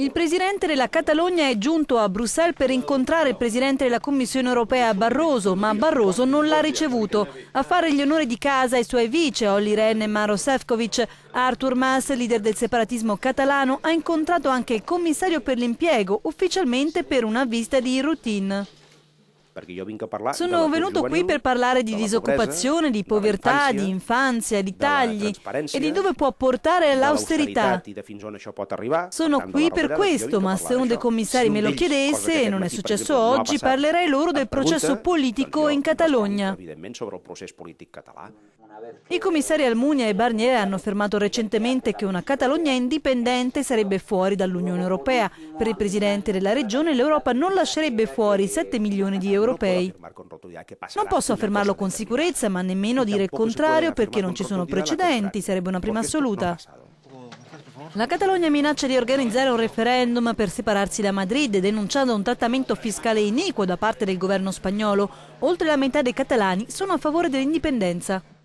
Il presidente della Catalogna è giunto a Bruxelles per incontrare il presidente della Commissione europea Barroso, ma Barroso non l'ha ricevuto. A fare gli onori di casa i suoi vice, Olli Rehn e Maro Sefcovic. Artur Mas, leader del separatismo catalano, ha incontrato anche il commissario per l'impiego, ufficialmente per una visita di routine. Sono venuto qui per parlare di disoccupazione, di povertà, di infanzia, di tagli e di dove può portare l'austerità. Sono qui per questo, ma se uno dei commissari me lo chiedesse, e non è successo oggi, parlerei loro del eh, processo politico in Catalogna. I commissari Almunia e Barnier hanno affermato recentemente che una Catalogna indipendente sarebbe fuori dall'Unione Europea. Per il presidente della regione l'Europa non lascerebbe fuori 7 milioni di europei. Non posso affermarlo con sicurezza, ma nemmeno dire il contrario perché non ci sono precedenti, sarebbe una prima assoluta. La Catalogna minaccia di organizzare un referendum per separarsi da Madrid denunciando un trattamento fiscale iniquo da parte del governo spagnolo. Oltre la metà dei catalani sono a favore dell'indipendenza.